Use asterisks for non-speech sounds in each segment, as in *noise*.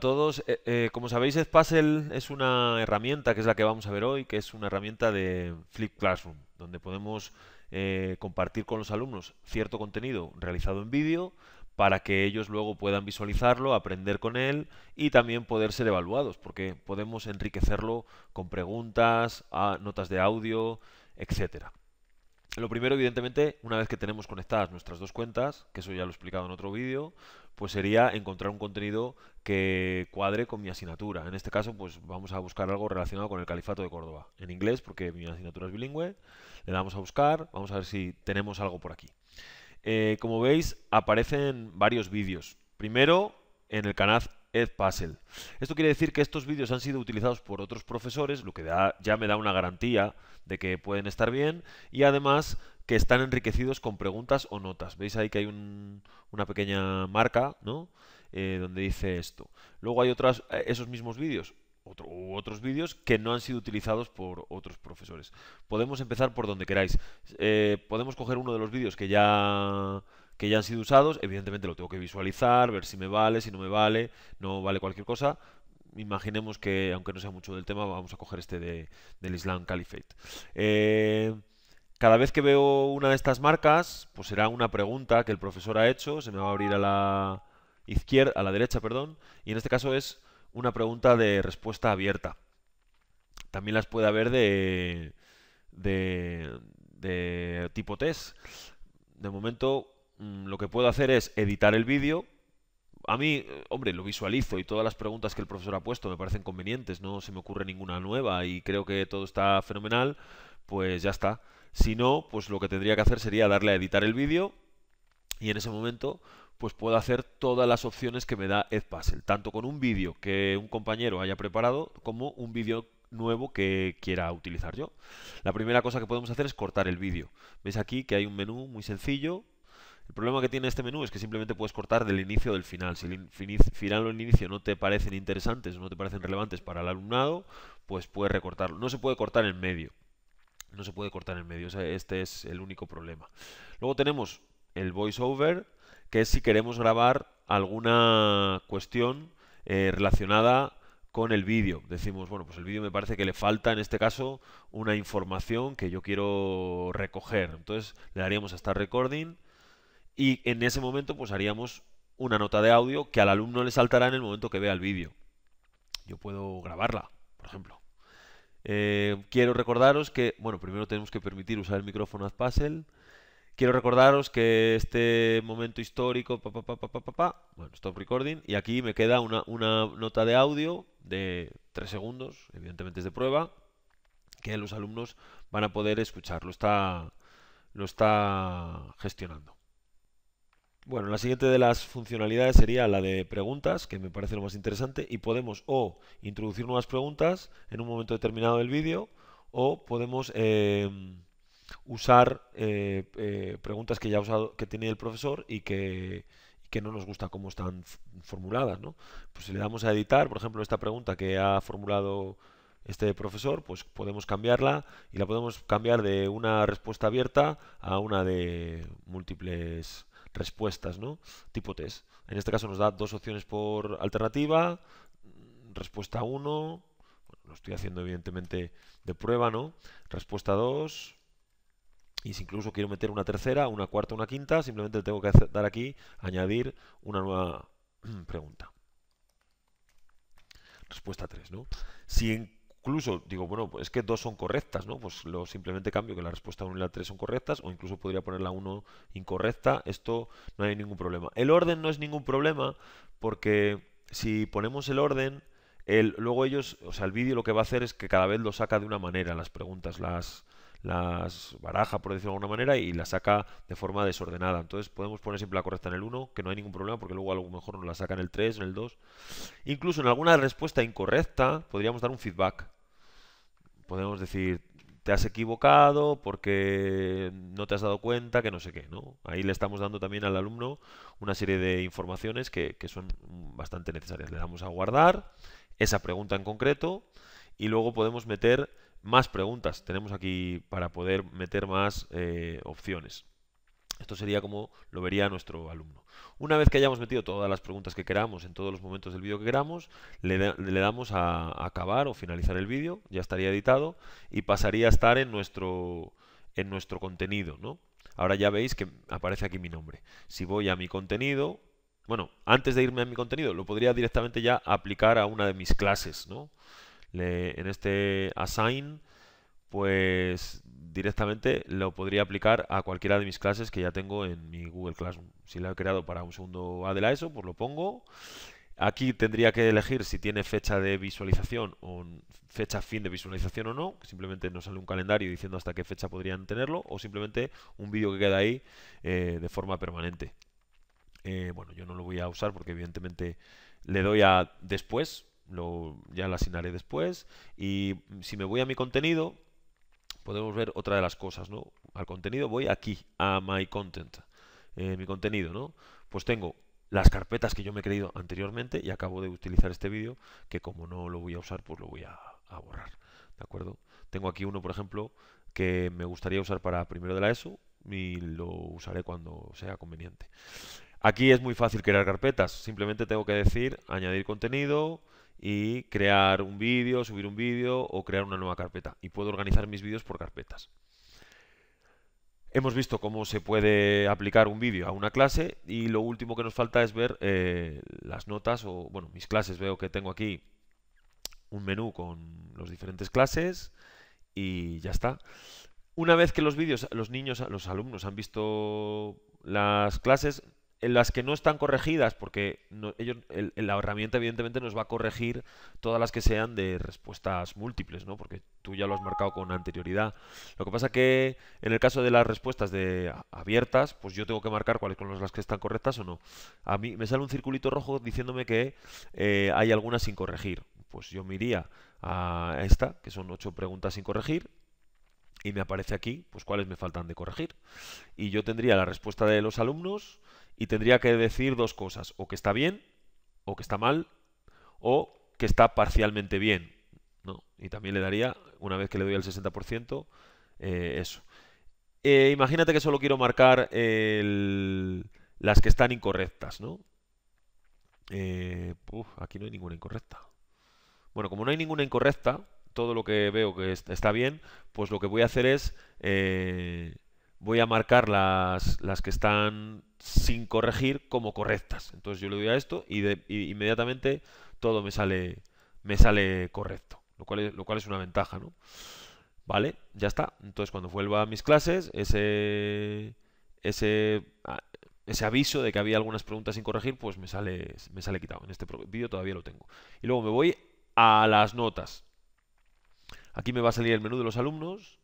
todos. Eh, eh, como sabéis, Edpuzzle es una herramienta que es la que vamos a ver hoy, que es una herramienta de Flip Classroom, donde podemos eh, compartir con los alumnos cierto contenido realizado en vídeo para que ellos luego puedan visualizarlo, aprender con él y también poder ser evaluados, porque podemos enriquecerlo con preguntas, notas de audio, etcétera. Lo primero, evidentemente, una vez que tenemos conectadas nuestras dos cuentas, que eso ya lo he explicado en otro vídeo, pues sería encontrar un contenido que cuadre con mi asignatura. En este caso, pues vamos a buscar algo relacionado con el Califato de Córdoba, en inglés, porque mi asignatura es bilingüe. Le damos a buscar, vamos a ver si tenemos algo por aquí. Eh, como veis, aparecen varios vídeos. Primero, en el canal, Puzzle. Esto quiere decir que estos vídeos han sido utilizados por otros profesores, lo que da, ya me da una garantía de que pueden estar bien y además que están enriquecidos con preguntas o notas. Veis ahí que hay una pequeña marca, ¿no? Eh, donde dice esto. Luego hay otras, eh, esos mismos vídeos otros vídeos que no han sido utilizados por otros profesores. Podemos empezar por donde queráis. Eh, podemos coger uno de los vídeos que ya que ya han sido usados, evidentemente lo tengo que visualizar, ver si me vale, si no me vale, no vale cualquier cosa. Imaginemos que, aunque no sea mucho del tema, vamos a coger este del Islam Caliphate. Eh, cada vez que veo una de estas marcas, pues será una pregunta que el profesor ha hecho, se me va a abrir a la izquierda, a la derecha, perdón, y en este caso es una pregunta de respuesta abierta. También las puede haber de, de, de tipo test. De momento, Mm, lo que puedo hacer es editar el vídeo. A mí, eh, hombre, lo visualizo y todas las preguntas que el profesor ha puesto me parecen convenientes, no se me ocurre ninguna nueva y creo que todo está fenomenal, pues ya está. Si no, pues lo que tendría que hacer sería darle a editar el vídeo y en ese momento pues puedo hacer todas las opciones que me da Edpuzzle, tanto con un vídeo que un compañero haya preparado como un vídeo nuevo que quiera utilizar yo. La primera cosa que podemos hacer es cortar el vídeo. Veis aquí que hay un menú muy sencillo el problema que tiene este menú es que simplemente puedes cortar del inicio o del final. Si el final o el inicio no te parecen interesantes o no te parecen relevantes para el alumnado, pues puedes recortarlo. No se puede cortar en medio. No se puede cortar en medio. este es el único problema. Luego tenemos el voiceover, que es si queremos grabar alguna cuestión eh, relacionada con el vídeo. Decimos, bueno, pues el vídeo me parece que le falta en este caso una información que yo quiero recoger. Entonces le daríamos a Start Recording y en ese momento pues haríamos una nota de audio que al alumno le saltará en el momento que vea el vídeo. Yo puedo grabarla, por ejemplo. Eh, quiero recordaros que, bueno, primero tenemos que permitir usar el micrófono Adpuzzle. Quiero recordaros que este momento histórico, pa, pa, pa, bueno, stop recording, y aquí me queda una, nota de audio de 3 segundos, evidentemente es de prueba, que los alumnos van a poder escuchar, está, lo está gestionando. Bueno, la siguiente de las funcionalidades sería la de preguntas, que me parece lo más interesante, y podemos o introducir nuevas preguntas en un momento determinado del vídeo, o podemos em, usar eh, eh, preguntas que ya ha usado, que tiene el profesor y que, que no nos gusta cómo están formuladas. ¿no? Pues si le damos a editar, por ejemplo, esta pregunta que ha formulado este profesor, pues podemos cambiarla y la podemos cambiar de una respuesta abierta a una de múltiples respuestas, ¿no? Tipo test. En este caso nos da dos opciones por alternativa, respuesta 1, lo estoy haciendo evidentemente de prueba, ¿no? Respuesta 2, y si incluso quiero meter una tercera, una cuarta, una quinta, simplemente tengo que dar aquí, añadir una nueva *clears throat* pregunta. Respuesta 3, ¿no? Si en incluso digo, bueno, pues es que dos son correctas, ¿no? Pues lo simplemente cambio que la respuesta 1 y la 3 son correctas, o incluso podría poner la 1 incorrecta, esto no hay ningún problema. El orden no es ningún problema, porque si ponemos el orden, el, luego ellos, o sea, el vídeo lo que va a hacer es que cada vez lo saca de una manera las preguntas, las, las baraja, por decirlo de alguna manera, y las saca de forma desordenada. Entonces podemos poner siempre la correcta en el 1, que no hay ningún problema, porque luego a lo mejor nos la saca en el 3, en el 2. Incluso en alguna respuesta incorrecta podríamos dar un feedback. Podemos decir, te has equivocado porque no te has dado cuenta, que no sé qué, ¿no? Ahí le estamos dando también al alumno una serie de informaciones que, que son bastante necesarias. Le damos a guardar esa pregunta en concreto y luego podemos meter más preguntas. Tenemos aquí para poder meter más eh, opciones. Esto sería como lo vería nuestro alumno. Una vez que hayamos metido todas las preguntas que queramos en todos los momentos del vídeo que queramos, le, damos a, acabar o finalizar el vídeo, ya estaría editado y pasaría a estar en nuestro, en nuestro contenido. ¿no? Ahora ya veis que aparece aquí mi nombre. Si voy a mi contenido, bueno, antes de irme a mi contenido, lo podría directamente ya aplicar a una de mis clases. ¿no? en este assign, pues directamente lo podría aplicar a cualquiera de mis clases que ya tengo en mi Google Classroom. Si lo he creado para un segundo Adela ESO, pues lo pongo. Aquí tendría que elegir si tiene fecha de visualización o fecha fin de visualización o no. Simplemente nos sale un calendario diciendo hasta qué fecha podrían tenerlo o simplemente un vídeo que queda ahí eh, de forma permanente. Eh, bueno, yo no lo voy a usar porque evidentemente le doy a después ya la asignaré después. Y si me voy a mi contenido, podemos ver otra de las cosas, ¿no? Al contenido voy aquí, a My Content, eh, mi contenido, ¿no? Pues tengo las carpetas que yo me he creído anteriormente y acabo de utilizar este vídeo, que como no lo voy a usar, pues lo voy a, a borrar, ¿de acuerdo? Tengo aquí uno, por ejemplo, que me gustaría usar para primero de la ESO y lo usaré cuando sea conveniente. Aquí es muy fácil crear carpetas, simplemente tengo que decir añadir contenido, y crear un vídeo, subir un vídeo o crear una nueva carpeta. Y puedo organizar mis vídeos por carpetas. Hemos visto cómo se puede aplicar un vídeo a una clase y lo último que nos falta es ver eh, las notas o, bueno, mis clases. Veo que tengo aquí un menú con las diferentes clases y ya está. Una vez que los vídeos, los niños, los alumnos han visto las clases, en las que no están corregidas, porque ellos, la herramienta evidentemente nos va a corregir todas las que sean de respuestas múltiples, ¿no? porque tú ya lo has marcado con anterioridad. Lo que pasa que en el caso de las respuestas de abiertas, pues yo tengo que marcar cuáles son las que están correctas o no. A mí me sale un circulito rojo diciéndome que eh, hay algunas sin corregir. Pues yo me iría a esta, que son ocho preguntas sin corregir, y me aparece aquí pues cuáles me faltan de corregir. Y yo tendría la respuesta de los alumnos, y tendría que decir dos cosas, o que está bien, o que está mal, o que está parcialmente bien. Y también le daría, una vez que le doy el 60%, eh, eso. Eh, imagínate que solo quiero marcar las que están incorrectas, ¿no? Eh, aquí no hay ninguna incorrecta. Bueno, como no hay ninguna incorrecta, todo lo que veo que está bien, pues lo que voy a hacer es voy a marcar las, que están sin corregir como correctas. Entonces yo le doy a esto y, de, inmediatamente todo me sale, me sale correcto, lo cual, es, lo cual es una ventaja, ¿no? Vale, ya está. Entonces cuando vuelva a mis clases, ese, ese, ah, ese aviso de que había algunas preguntas sin corregir, pues me sale, me sale quitado. En este vídeo todavía lo tengo. Y luego me voy a las notas. Aquí me va a salir el menú de los alumnos.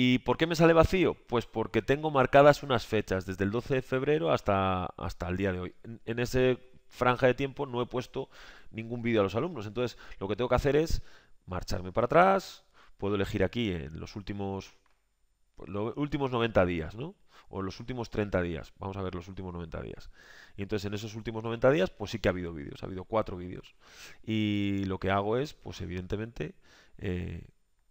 ¿Y por qué me sale vacío? Pues porque tengo marcadas unas fechas, desde el 12 de febrero hasta, hasta el día de hoy. En, esa franja de tiempo no he puesto ningún vídeo a los alumnos, entonces lo que tengo que hacer es marcharme para atrás, puedo elegir aquí en los últimos, los últimos 90 días, ¿no? O los últimos 30 días, vamos a ver los últimos 90 días. Y entonces en esos últimos 90 días, pues sí que ha habido vídeos, ha habido cuatro vídeos. Y lo que hago es, pues evidentemente, eh,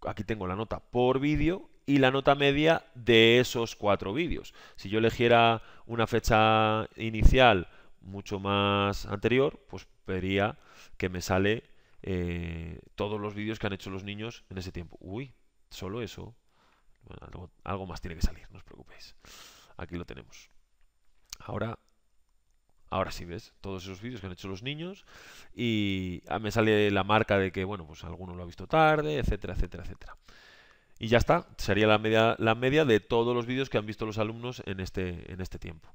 aquí tengo la nota por vídeo y la nota media de esos cuatro vídeos. Si yo elegiera una fecha inicial mucho más anterior, pues vería que me sale eh, todos los vídeos que han hecho los niños en ese tiempo. Uy, solo eso. algo, más tiene que salir, no os preocupéis. Aquí lo tenemos. Ahora Ahora sí ves todos esos vídeos que han hecho los niños y ah, me sale la marca de que, bueno, pues alguno lo ha visto tarde, etcétera, etcétera, etcétera. Y ya está, sería la media, la media de todos los vídeos que han visto los alumnos en este, en este tiempo.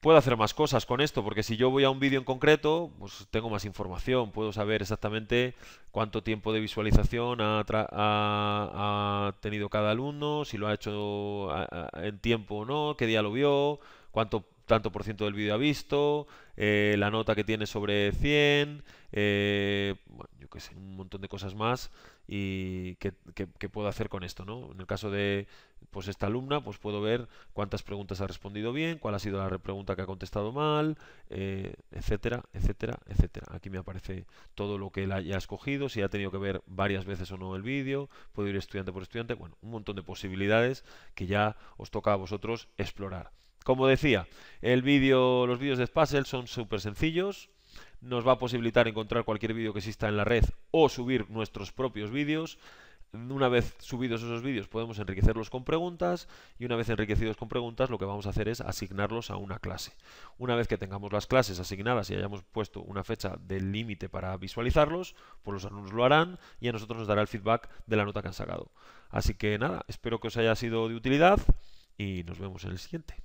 Puedo hacer más cosas con esto, porque si yo voy a un vídeo en concreto, pues tengo más información, puedo saber exactamente cuánto tiempo de visualización ha, ha, ha tenido cada alumno, si lo ha hecho en tiempo o no, qué día lo vio, cuánto tanto por ciento del vídeo ha visto, eh, la nota que tiene sobre 100, eh, yo qué sé, un montón de cosas más y que, puedo hacer con esto, ¿no? En el caso de pues esta alumna, pues puedo ver cuántas preguntas ha respondido bien, cuál ha sido la pregunta que ha contestado mal, eh, etcétera, etcétera, etcétera. Aquí me aparece todo lo que él haya escogido, si ha tenido que ver varias veces o no el vídeo, puedo ir estudiante por estudiante, bueno, un montón de posibilidades que ya os toca a vosotros explorar. Como decía, los vídeos de Spassel son súper sencillos, nos va a posibilitar encontrar cualquier vídeo que exista en la red o subir nuestros propios vídeos. Una vez subidos esos vídeos podemos enriquecerlos con preguntas y una vez enriquecidos con preguntas lo que vamos a hacer es asignarlos a una clase. Una vez que tengamos las clases asignadas y hayamos puesto una fecha del límite para visualizarlos, pues los alumnos lo harán y a nosotros nos dará el feedback de la nota que han sacado. Así que nada, espero que os haya sido de utilidad y nos vemos en el siguiente.